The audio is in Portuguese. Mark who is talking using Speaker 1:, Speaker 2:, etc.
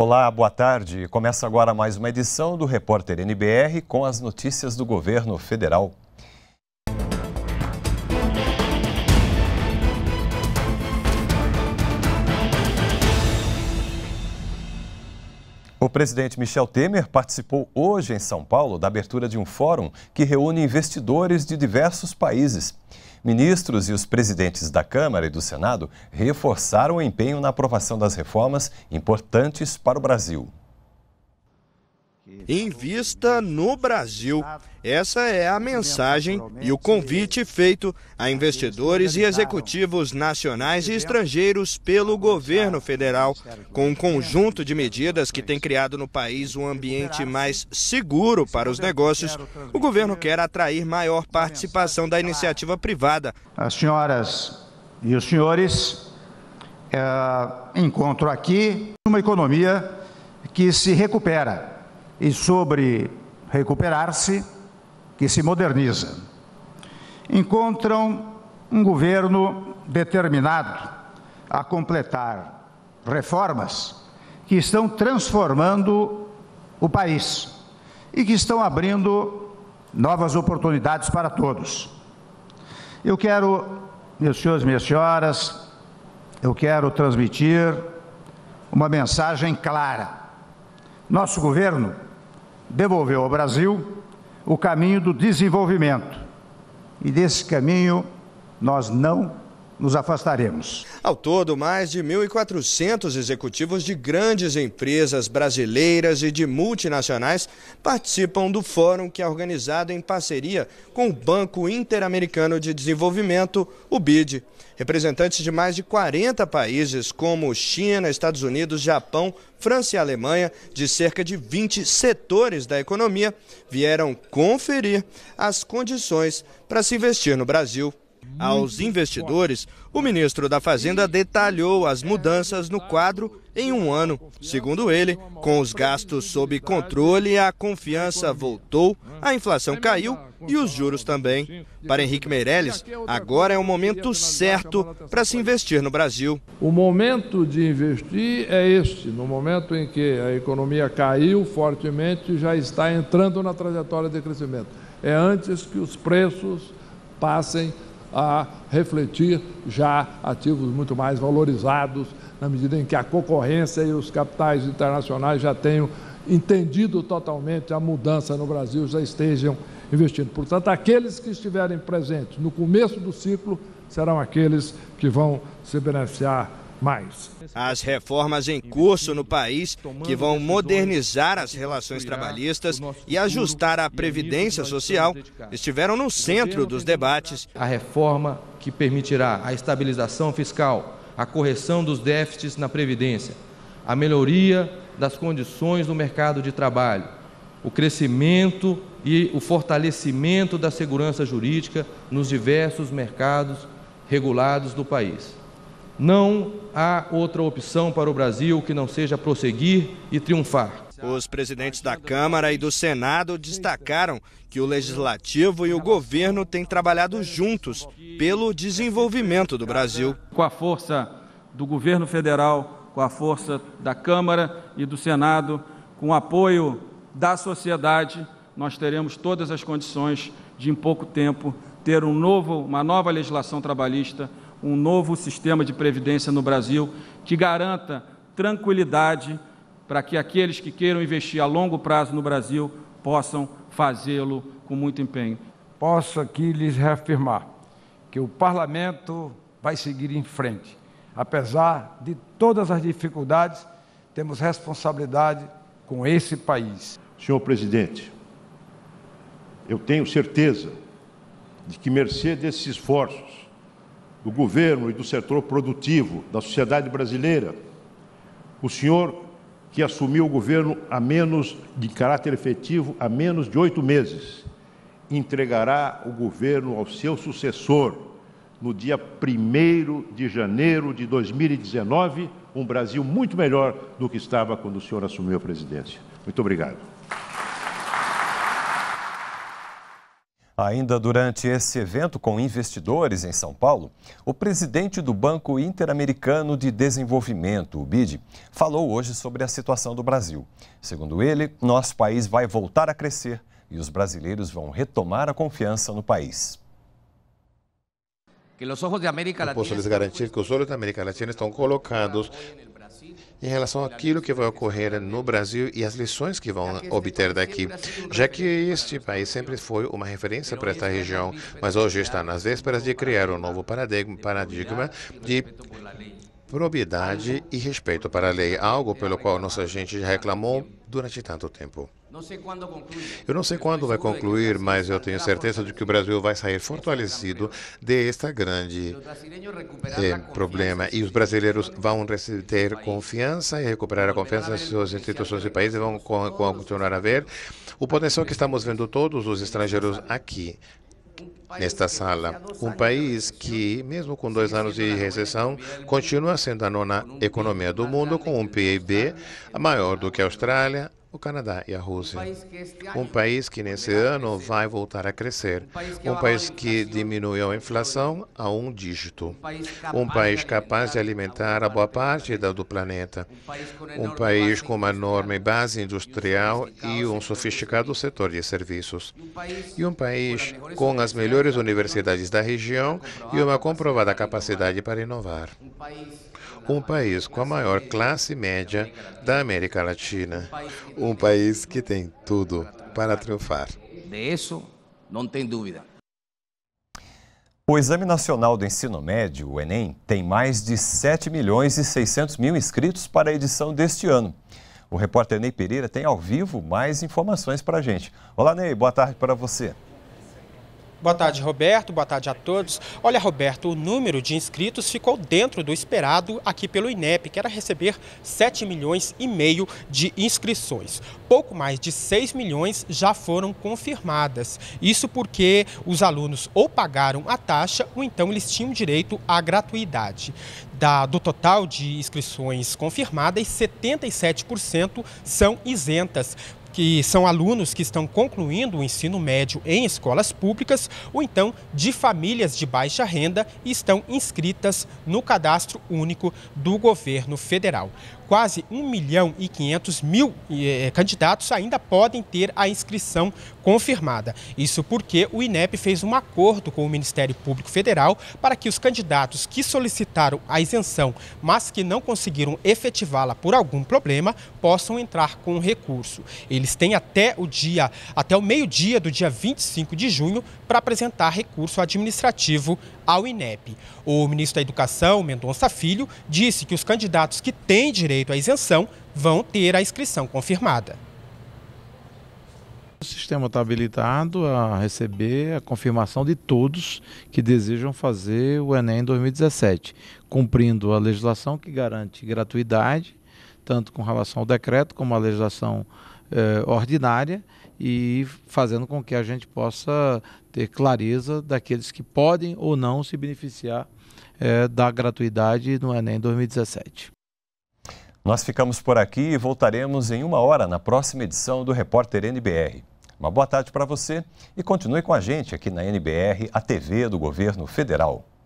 Speaker 1: Olá, boa tarde. Começa agora mais uma edição do Repórter NBR com as notícias do governo federal. O presidente Michel Temer participou hoje em São Paulo da abertura de um fórum que reúne investidores de diversos países. Ministros e os presidentes da Câmara e do Senado reforçaram o empenho na aprovação das reformas importantes para o Brasil.
Speaker 2: Em vista no Brasil, essa é a mensagem e o convite feito a investidores e executivos nacionais e estrangeiros pelo governo federal, com um conjunto de medidas que tem criado no país um ambiente mais seguro para os negócios. O governo quer atrair maior participação da iniciativa privada. As senhoras e os senhores, é, encontro aqui uma economia que se recupera e sobre recuperar-se que se moderniza. Encontram um governo determinado a completar reformas que estão transformando o país e que estão abrindo novas oportunidades para todos. Eu quero, meus senhores, minhas senhoras, eu quero transmitir uma mensagem clara. Nosso governo devolveu ao Brasil o caminho do desenvolvimento. E nesse caminho nós não nos afastaremos. Ao todo, mais de 1.400 executivos de grandes empresas brasileiras e de multinacionais participam do fórum que é organizado em parceria com o Banco Interamericano de Desenvolvimento, o BID. Representantes de mais de 40 países, como China, Estados Unidos, Japão, França e Alemanha, de cerca de 20 setores da economia, vieram conferir as condições para se investir no Brasil aos investidores, o ministro da Fazenda detalhou as mudanças no quadro em um ano. Segundo ele, com os gastos sob controle, a confiança voltou, a inflação caiu e os juros também. Para Henrique Meirelles, agora é o momento certo para se investir no Brasil. O momento de investir é este, no momento em que a economia caiu fortemente, já está entrando na trajetória de crescimento. É antes que os preços passem a refletir já ativos muito mais valorizados, na medida em que a concorrência e os capitais internacionais já tenham entendido totalmente a mudança no Brasil, já estejam investindo. Portanto, aqueles que estiverem presentes no começo do ciclo serão aqueles que vão se beneficiar mais. As reformas em curso no país, que vão modernizar as relações trabalhistas e ajustar a previdência social, estiveram no centro dos debates. A reforma que permitirá a estabilização fiscal, a correção dos déficits na previdência, a melhoria das condições do mercado de trabalho, o crescimento e o fortalecimento da segurança jurídica nos diversos mercados regulados do país. Não há outra opção para o Brasil que não seja prosseguir e triunfar. Os presidentes da Câmara e do Senado destacaram que o legislativo e o governo têm trabalhado juntos pelo desenvolvimento do Brasil. Com a força do governo federal, com a força da Câmara e do Senado, com o apoio da sociedade, nós teremos todas as condições de, em pouco tempo, ter um novo, uma nova legislação trabalhista um novo sistema de previdência no Brasil que garanta tranquilidade para que aqueles que queiram investir a longo prazo no Brasil possam fazê-lo com muito empenho. Posso aqui lhes
Speaker 1: reafirmar que o parlamento vai seguir em frente. Apesar de todas as dificuldades, temos responsabilidade
Speaker 3: com esse país. Senhor presidente, eu tenho certeza de que, mercê desses esforços, do governo e do setor produtivo da sociedade brasileira, o senhor que assumiu o governo a menos de caráter efetivo há menos de oito meses, entregará o governo ao seu sucessor no dia 1 de janeiro de 2019, um Brasil muito melhor do que estava quando o senhor assumiu a presidência. Muito obrigado.
Speaker 1: Ainda durante esse evento com investidores em São Paulo, o presidente do Banco Interamericano de Desenvolvimento, o BID, falou hoje sobre a situação do Brasil. Segundo ele, nosso país vai voltar a crescer e os brasileiros vão retomar a confiança no país.
Speaker 3: Eu posso lhes garantir que os olhos da América Latina estão colocados em relação àquilo que vai ocorrer no Brasil e as lições que vão obter daqui, já que este país sempre foi uma referência para esta região, mas hoje está nas vésperas de criar um novo paradigma de probidade e respeito para a lei, algo pelo qual nossa gente já reclamou durante tanto tempo. Eu não sei quando vai concluir, mas eu tenho certeza de que o Brasil vai sair fortalecido deste grande eh, problema. E os brasileiros vão ter confiança e recuperar a confiança nas suas instituições e países vão continuar a ver o potencial que estamos vendo todos os estrangeiros aqui nesta sala. Um país que, mesmo com dois anos de recessão, continua sendo a nona economia do mundo, com um PIB maior do que a Austrália, o Canadá e a Rússia. Um país que nesse ano vai voltar a crescer. Um país que diminuiu a inflação a um dígito. Um país capaz de alimentar a boa parte do planeta. Um país com uma enorme base industrial e um sofisticado setor de serviços. E um país com as melhores universidades da região e uma comprovada capacidade para inovar um país com a maior classe média da América Latina, um país que tem tudo para triunfar.
Speaker 2: De isso, não tem dúvida.
Speaker 1: O Exame Nacional do Ensino Médio, o Enem, tem mais de 7 milhões e 600 mil inscritos para a edição deste ano. O repórter Ney Pereira tem ao vivo mais informações para a gente. Olá, Ney, boa tarde para você.
Speaker 4: Boa tarde, Roberto. Boa tarde a todos. Olha, Roberto, o número de inscritos ficou dentro do esperado aqui pelo INEP, que era receber 7 milhões e meio de inscrições. Pouco mais de 6 milhões já foram confirmadas. Isso porque os alunos ou pagaram a taxa ou então eles tinham direito à gratuidade. Da, do total de inscrições confirmadas, 77% são isentas que são alunos que estão concluindo o ensino médio em escolas públicas ou então de famílias de baixa renda e estão inscritas no cadastro único do governo federal. Quase 1 milhão e 500 mil eh, eh, candidatos ainda podem ter a inscrição confirmada. Isso porque o INEP fez um acordo com o Ministério Público Federal para que os candidatos que solicitaram a isenção, mas que não conseguiram efetivá-la por algum problema, possam entrar com recurso. Eles eles têm até o dia, até o meio-dia do dia 25 de junho para apresentar recurso administrativo ao INEP. O ministro da Educação, Mendonça Filho, disse que os candidatos que têm direito à isenção vão ter a inscrição confirmada.
Speaker 3: O sistema está habilitado a receber a confirmação de todos que desejam fazer o Enem 2017, cumprindo a legislação que garante gratuidade, tanto com relação ao decreto como à legislação eh, ordinária e fazendo com que a gente possa ter clareza daqueles que podem ou não se beneficiar eh, da gratuidade no Enem 2017.
Speaker 1: Nós ficamos por aqui e voltaremos em uma hora na próxima edição do Repórter NBR. Uma boa tarde para você e continue com a gente aqui na NBR, a TV do Governo Federal.